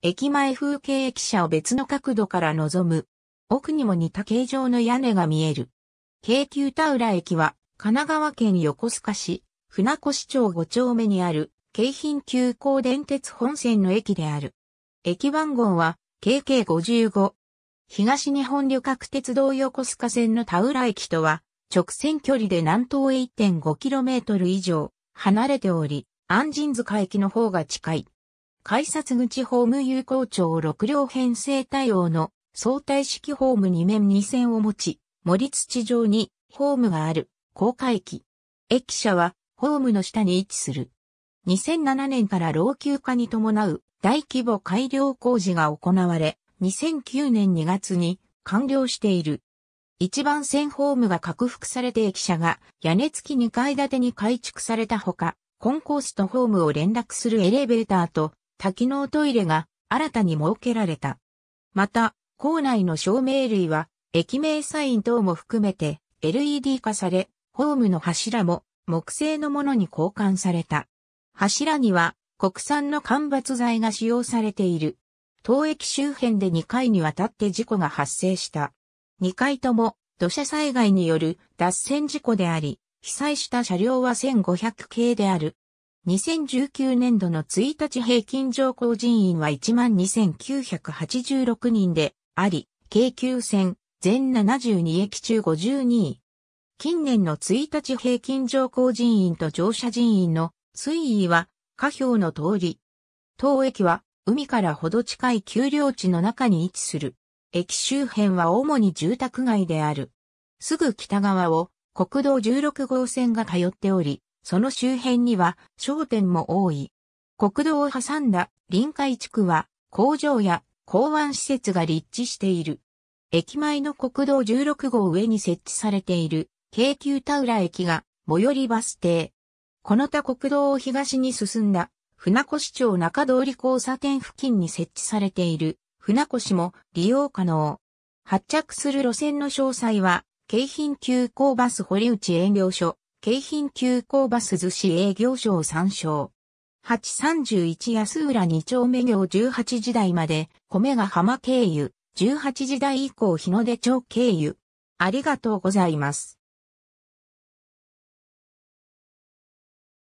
駅前風景駅舎を別の角度から望む。奥にも似た形状の屋根が見える。京急田浦駅は、神奈川県横須賀市、船越町5丁目にある、京浜急行電鉄本線の駅である。駅番号は、KK55。東日本旅客鉄道横須賀線の田浦駅とは、直線距離で南東へ 1.5km 以上離れており、安神塚駅の方が近い。改札口ホーム有効庁6両編成対応の相対式ホーム2面2線を持ち、森土上にホームがある高架駅。駅舎はホームの下に位置する。2007年から老朽化に伴う大規模改良工事が行われ、2009年2月に完了している。一番線ホームが拡幅されて駅舎が屋根付き2階建てに改築されたほか、コンコースとホームを連絡するエレベーターと多機能トイレが新たに設けられた。また、校内の照明類は、駅名サイン等も含めて LED 化され、ホームの柱も木製のものに交換された。柱には国産の間伐材が使用されている。当駅周辺で2回にわたって事故が発生した。2回とも土砂災害による脱線事故であり、被災した車両は1500系である。2019年度の1日平均乗降人員は12,986人であり、京急線全72駅中52位。近年の1日平均乗降人員と乗車人員の推移は下表の通り。当駅は海からほど近い丘陵地の中に位置する。駅周辺は主に住宅街である。すぐ北側を国道16号線が通っており、その周辺には商店も多い。国道を挟んだ臨海地区は工場や港湾施設が立地している。駅前の国道16号上に設置されている京急田浦駅が最寄りバス停。この他国道を東に進んだ船越町中通り交差点付近に設置されている船越も利用可能。発着する路線の詳細は京浜急行バス堀内営業所京浜急行バス寿司営業所を参照。831安浦2丁目行18時台まで、米が浜経由、18時台以降日の出町経由。ありがとうございます。